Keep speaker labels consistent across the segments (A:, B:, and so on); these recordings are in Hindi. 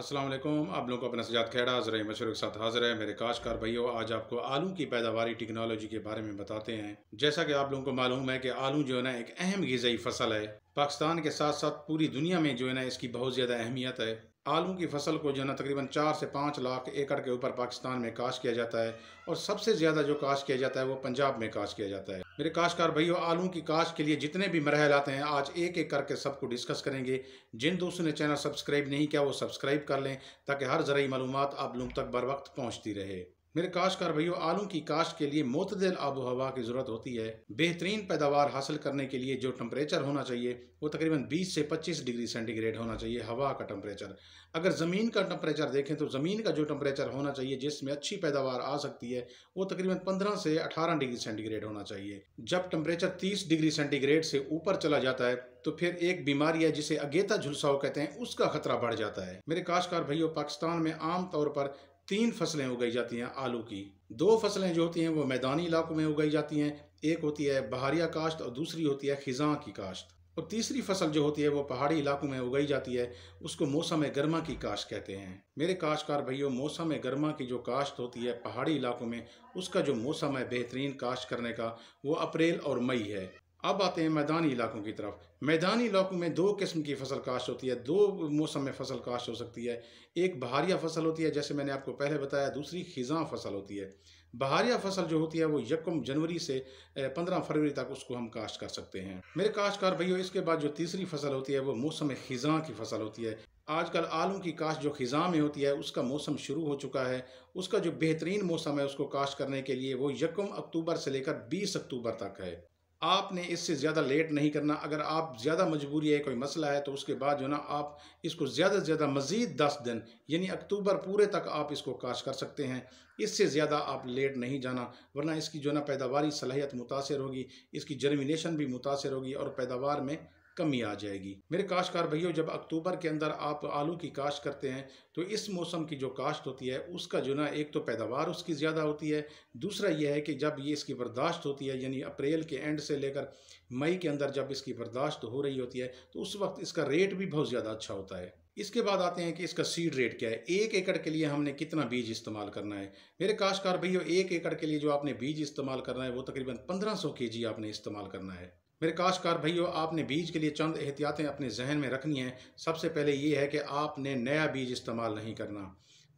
A: असलम आप लोगों को अपना सजाद खैरा ज़रा मशूर के साथ हाज़िर है मेरे काशकार भाइयों आज आपको आलू की पैदावारी टेक्नोलॉजी के बारे में बताते हैं जैसा कि आप लोगों को मालूम है कि आलू जो है ना एक अहम गज़ाई फसल है पाकिस्तान के साथ साथ पूरी दुनिया में जो है ना इसकी बहुत ज़्यादा अहमियत है आलू की फसल को जो है ना तकरीबन चार से पाँच लाख एकड़ के ऊपर पाकिस्तान में काश किया जाता है और सबसे ज़्यादा जो काश किया जाता है वो पंजाब में काश किया जाता है मेरे काशकार भैया आलू की काश्त के लिए जितने भी मरहल आते हैं आज एक एक करके सबको डिस्कस करेंगे जिन दोस्तों ने चैनल सब्सक्राइब नहीं किया वो सब्सक्राइब कर लें ताकि हर ज़रूरी मालूम आप लोग तक बर वक्त पहुँचती रहे मेरे काश्तकार भैया आलू की काश्त के लिए मोतदेल आबो हवा की ज़रूरत होती है बेहतरीन पैदावार हासिल करने के लिए जो टम्परेचर होना चाहिए वो तकरीबन 20 से 25 डिग्री सेंटीग्रेड होना चाहिए हवा का टम्परेचर अगर ज़मीन का टम्परेचर देखें तो ज़मीन का जो टम्परेचर होना चाहिए जिसमें अच्छी पैदावार आ सकती है वो तकरीबन पंद्रह से अठारह डिग्री सेंटीग्रेड होना चाहिए जब टम्परेचर तीस डिग्री सेंटीग्रेड से ऊपर चला जाता है तो फिर एक बीमारी है जिसे अगेता झुलसाओ कहते हैं उसका खतरा बढ़ जाता है मेरे काशकार भाइयों पाकिस्तान में आमतौर पर तीन फसलें उगाई जाती हैं आलू की दो फसलें जो होती हैं वो मैदानी इलाकों में उगाई जाती हैं एक होती है बहारिया काश्त और दूसरी होती है खिजां की काश्त और तीसरी फसल जो होती है वो पहाड़ी इलाकों में उगाई जाती है उसको मौसम गर्मा की काश्त कहते हैं मेरे काश्तकार भैया मौसम गर्मा की जो काश्त होती है पहाड़ी इलाकों में उसका जो मौसम है बेहतरीन काश्त करने का वो अप्रैल और मई है अब आते हैं मैदानी इलाकों की तरफ मैदानी इलाकों में दो किस्म की फसल काश्त होती है दो मौसम में फसल काश्त हो सकती है एक बहारिया फसल होती है जैसे मैंने आपको पहले बताया दूसरी खिजां फसल होती है बहारिया फसल जो होती है वो यकम जनवरी से पंद्रह फरवरी तक उसको हम काश्त कर सकते हैं मेरे काश्तकार भैया इसके बाद जो तीसरी फसल होती है वो मौसम खिजां की फसल होती है आजकल आलू की काश्त जो खिजां में होती है उसका मौसम शुरू हो चुका है उसका जो बेहतरीन मौसम है उसको काश्त करने के लिए वो यकम अक्टूबर से लेकर बीस अक्टूबर तक है आपने इससे ज़्यादा लेट नहीं करना अगर आप ज़्यादा मजबूरी है कोई मसला है तो उसके बाद जो ना आप इसको ज़्यादा से ज़्यादा मज़ीद दस दिन यानी अक्टूबर पूरे तक आप इसको काश कर सकते हैं इससे ज़्यादा आप लेट नहीं जाना वरना इसकी जो ना पैदावारी सलाहियत मुतासर होगी इसकी जर्मिनेशन भी मुतासर होगी और पैदावार में कमी आ जाएगी मेरे काश्तकार भैया जब अक्टूबर के अंदर आप आलू की काश्त करते हैं तो इस मौसम की जो काश्त होती है उसका जो ना एक तो पैदावार उसकी ज़्यादा होती है दूसरा यह है कि जब ये इसकी बर्दाश्त होती है यानी अप्रैल के एंड से लेकर मई के अंदर जब इसकी बर्दाश्त हो रही होती है तो उस वक्त इसका रेट भी बहुत ज़्यादा अच्छा होता है इसके बाद आते हैं कि इसका सीड रेट क्या है एक एकड़ के लिए हमने कितना बीज इस्तेमाल करना है मेरे काश्तकार भैया एक एकड़ के लिए जो आपने बीज इस्तेमाल करना है वो तकरीबन पंद्रह सौ के जी आपने इस्तेमाल करना है मेरे काशकार भैया आपने बीज के लिए चंद एहतियातें अपने जहन में रखनी हैं सबसे पहले ये है कि आपने नया बीज इस्तेमाल नहीं करना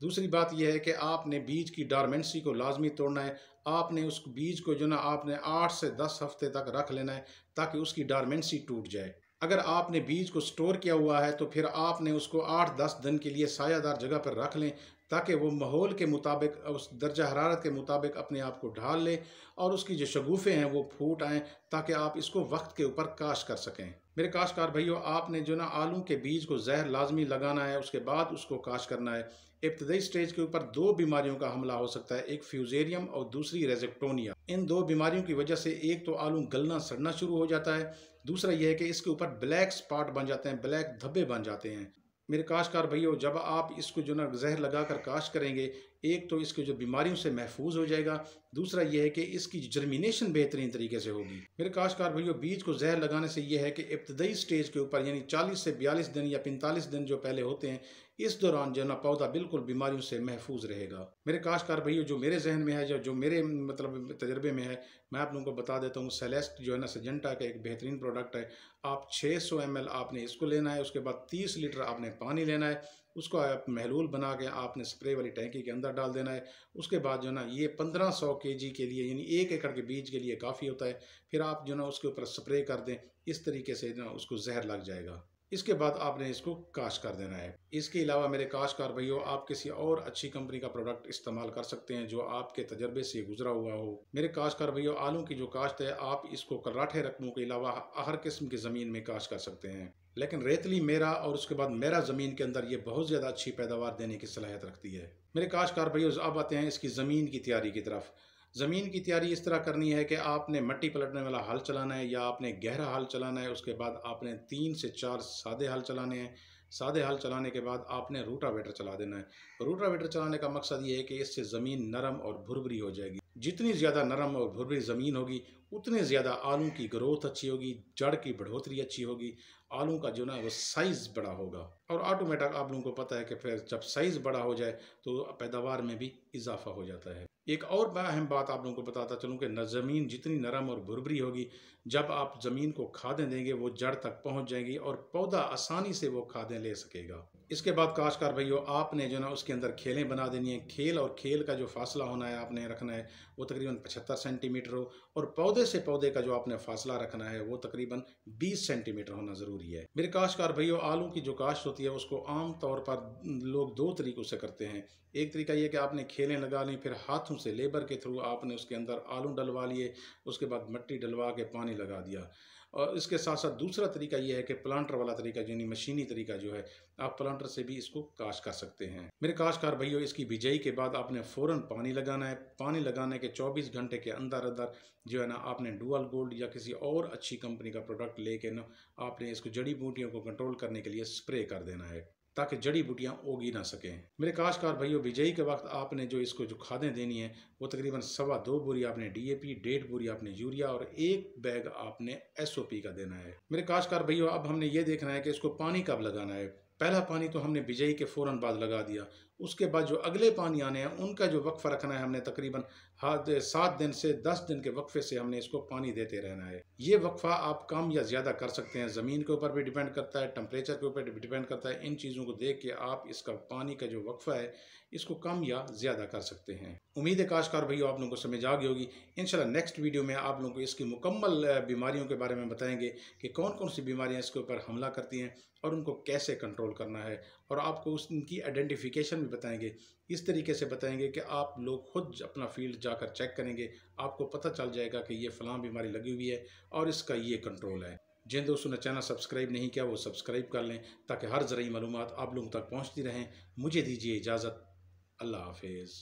A: दूसरी बात यह है कि आपने बीज की डारमेंसी को लाजमी तोड़ना है आपने उस बीज को जो ना आपने आठ से दस हफ्ते तक रख लेना है ताकि उसकी डारमेंसी टूट जाए अगर आपने बीज को स्टोर किया हुआ है तो फिर आपने उसको आठ दस दिन के लिए सायादार जगह पर रख लें ताकि वो माहौल के मुताबिक उस दर्जा हरारत के मुताबिक अपने आप को ढाल ले और उसकी जो शगुफ़े हैं वो फूट आएँ ताकि आप इसको वक्त के ऊपर काश कर सकें मेरे काशकार भैया आपने जो ना आलू के बीज को जहर लाजमी लगाना है उसके बाद उसको काश करना है इब्तदाई स्टेज के ऊपर दो बीमारियों का हमला हो सकता है एक फ्यूजेरियम और दूसरी रेजेक्टोनिया इन दो बीमारियों की वजह से एक तो आलू गलना सड़ना शुरू हो जाता है दूसरा यह है कि इसके ऊपर ब्लैक स्पॉट बन जाते हैं ब्लैक धब्बे बन जाते हैं मेरे काशकार भैया जब आप इसको जो ना जहर लगा कर काश करेंगे एक तो इसके जो बीमारियों से महफूज हो जाएगा दूसरा यह है कि इसकी जर्मिनेशन बेहतरीन तरीके से होगी मेरे काश्तकार भैया बीज को जहर लगाने से यह है कि इब्तदई स्टेज के ऊपर यानी 40 से 42 दिन या 45 दिन जो पहले होते हैं इस दौरान जो ना पौधा बिल्कुल बीमारियों से महफूज रहेगा मेरे काश्तकार भैया जो मेरे जहन में है या जो मेरे मतलब तजर्बे में है मैं आप लोगों को बता देता हूँ सेलेस्ट जो है ना सजेंटा का एक बेहतरीन प्रोडक्ट है आप छः सौ आपने इसको लेना है उसके बाद तीस लीटर आपने पानी लेना है उसको आप महलूल बना के आपने स्प्रे वाली टैंकी के अंदर डाल देना है उसके बाद जो है ना ये पंद्रह सौ के जी के लिए यानी एक एकड़ के बीज के लिए काफ़ी होता है फिर आप जो ना उसके ऊपर स्प्रे कर दें इस तरीके से ना उसको जहर लग जाएगा इसके बाद आपने इसको काश कर देना है इसके अलावा मेरे काशकार भाइयों आप किसी और अच्छी कंपनी का प्रोडक्ट इस्तेमाल कर सकते हैं जो आपके तजर्बे से गुजरा हुआ हो मेरे काशकार भैया आलू की जो काश्त है आप इसको कराठे रकमों के अलावा हर किस्म की ज़मीन में काश कर सकते हैं लेकिन रेतली मेरा और उसके बाद मेरा ज़मीन के अंदर ये बहुत ज़्यादा अच्छी पैदावार देने की सलाहियत रखती है मेरे काशकार भैया अब आते हैं इसकी ज़मीन की तैयारी की तरफ ज़मीन की तैयारी इस तरह करनी है कि आपने मट्टी पलटने वाला हल चलाना है या आपने गहरा हल चलाना है उसके बाद आपने तीन से चार सादे हल चलाने हैं सादे हल चलाने के बाद आपने रूटावेटर चला देना है रूटावेटर चलाने का मकसद ये है कि इससे ज़मीन नरम और भुरभरी हो जाएगी जितनी ज़्यादा नरम और भुरभरी ज़मीन होगी उतनी ज़्यादा आलू की ग्रोथ अच्छी होगी जड़ की बढ़ोतरी अच्छी होगी आलू का जो ना वो साइज़ बड़ा होगा और ऑटोमेटिक आप लोगों को पता है कि फिर जब साइज़ बड़ा हो जाए तो पैदावार में भी इजाफा हो जाता है एक और अहम बात आप लोगों को बताता चलूँ कि ज़मीन जितनी नरम और भुरभरी होगी जब आप ज़मीन को खादें देंगे वो जड़ तक पहुँच जाएंगी और पौधा आसानी से वो खादें ले सकेगा इसके बाद काशकार भैया आपने जो ना उसके अंदर खेलें बना देनी है खेल और खेल का जो फासला होना है आपने रखना है वो तकरीबन 75 सेंटीमीटर हो और पौधे से पौधे का जो आपने फासला रखना है वो तकरीबन 20 सेंटीमीटर होना ज़रूरी है मेरे काशकार भाइयों आलू की जो काश्त होती है उसको आम तौर पर लोग दो तरीक़ों से करते हैं एक तरीका यह कि आपने खेलें लगा ली फिर हाथों से लेबर के थ्रू आपने उसके अंदर आलू डलवा लिए उसके बाद मट्टी डलवा के पानी लगा दिया और इसके साथ साथ दूसरा तरीका यह है कि प्लांटर वाला तरीका यानी मशीनी तरीका जो है आप प्लांटर से भी इसको काश कर सकते हैं मेरे काशकार भैया इसकी बिजाई के बाद आपने फ़ौरन पानी लगाना है पानी लगाने के 24 घंटे के अंदर अंदर जो है ना आपने डुअल गोल्ड या किसी और अच्छी कंपनी का प्रोडक्ट लेके ना आपने इसको जड़ी बूटियों को कंट्रोल करने के लिए स्प्रे कर देना है ताकि जड़ी बूटियाँ उगी ना सकें मेरे काशकार भाइयों विजयी के वक्त आपने जो इसको जो खादें देनी है वो तकरीबन सवा दो बोरी आपने डीएपी डेढ़ बोरी आपने यूरिया और एक बैग आपने एसओपी का देना है मेरे काशकार भाइयों अब हमने ये देखना है कि इसको पानी कब लगाना है पहला पानी तो हमने विजयी के फौरन बाद लगा दिया उसके बाद जो अगले पानी आने हैं उनका जो वक्फ़ रखना है हमने तकरीबन सात दिन से दस दिन के वक्फ़े से हमने इसको पानी देते रहना है ये वक्फ़ा आप कम या ज़्यादा कर सकते हैं ज़मीन के ऊपर भी डिपेंड करता है टम्परेचर के ऊपर डिपेंड करता है इन चीज़ों को देख के आप इसका पानी का जो वक्फ़ा है इसको कम या ज़्यादा कर सकते हैं उम्मीद है काशकार भैया आप लोगों को समझ आ गई होगी इन नेक्स्ट वीडियो में आप लोगों को इसकी मुकम्मल बीमारियों के बारे में बताएंगे कि कौन कौन सी बीमारियाँ इसके ऊपर हमला करती हैं और उनको कैसे कंट्रोल करना है और आपको उसकी आइडेंटिफिकेशन बताएंगे इस तरीके से बताएंगे कि आप लोग खुद अपना फील्ड जाकर चेक करेंगे आपको पता चल जाएगा कि ये फलां बीमारी लगी हुई है और इसका ये कंट्रोल है जिन दोस्तों ने चैनल सब्सक्राइब नहीं किया वो सब्सक्राइब कर लें ताकि हर जरिए मालूम आप लोगों तक पहुँचती रहें मुझे दीजिए इजाज़त अल्लाह हाफिज़